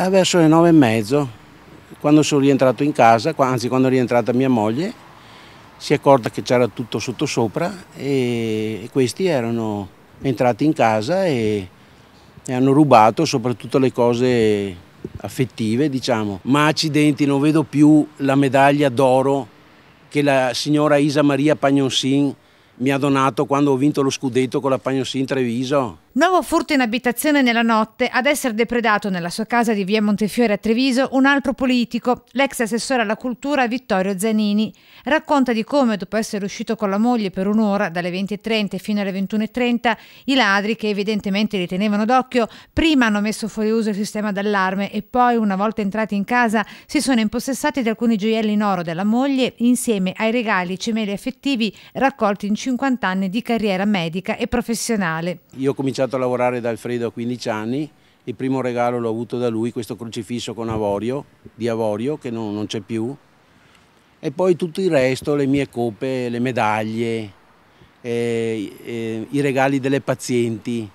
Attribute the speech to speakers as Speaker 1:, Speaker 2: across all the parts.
Speaker 1: Eh, verso le nove e mezzo, quando sono rientrato in casa, anzi quando è rientrata mia moglie, si è accorta che c'era tutto sottosopra e questi erano entrati in casa e, e hanno rubato soprattutto le cose affettive, diciamo. Ma accidenti, non vedo più la medaglia d'oro che la signora Isa Maria Pagnosin mi ha donato quando ho vinto lo scudetto con la Pagnonsin Treviso.
Speaker 2: Nuovo furto in abitazione nella notte, ad essere depredato nella sua casa di via Montefiore a Treviso un altro politico, l'ex assessore alla cultura Vittorio Zanini. Racconta di come, dopo essere uscito con la moglie per un'ora, dalle 20.30 fino alle 21.30, i ladri, che evidentemente li tenevano d'occhio, prima hanno messo fuori uso il sistema d'allarme e poi, una volta entrati in casa, si sono impossessati di alcuni gioielli in oro della moglie insieme ai regali cemeli affettivi raccolti in 50 anni di carriera medica e professionale.
Speaker 1: Io ho cominciato iniziato a lavorare da Alfredo a 15 anni, il primo regalo l'ho avuto da lui, questo crocifisso con avorio, di avorio che non, non c'è più, e poi tutto il resto, le mie coppe, le medaglie, eh, eh, i regali delle pazienti,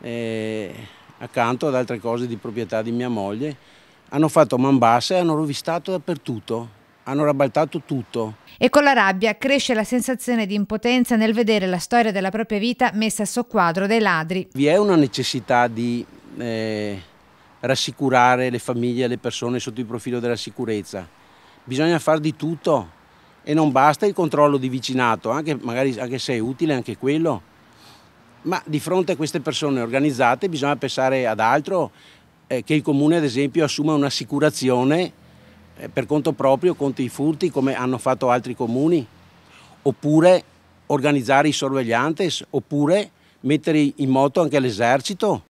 Speaker 1: eh, accanto ad altre cose di proprietà di mia moglie, hanno fatto man basse e hanno rovistato dappertutto, hanno rabbaltato tutto.
Speaker 2: E con la rabbia cresce la sensazione di impotenza nel vedere la storia della propria vita messa a soqquadro dai ladri.
Speaker 1: Vi è una necessità di eh, rassicurare le famiglie e le persone sotto il profilo della sicurezza. Bisogna far di tutto e non basta il controllo di vicinato, anche, magari, anche se è utile anche quello. Ma di fronte a queste persone organizzate bisogna pensare ad altro, eh, che il comune ad esempio assuma un'assicurazione eh, per conto proprio contro i furti come hanno fatto altri comuni, oppure organizzare i sorveglianti, oppure mettere in moto anche l'esercito.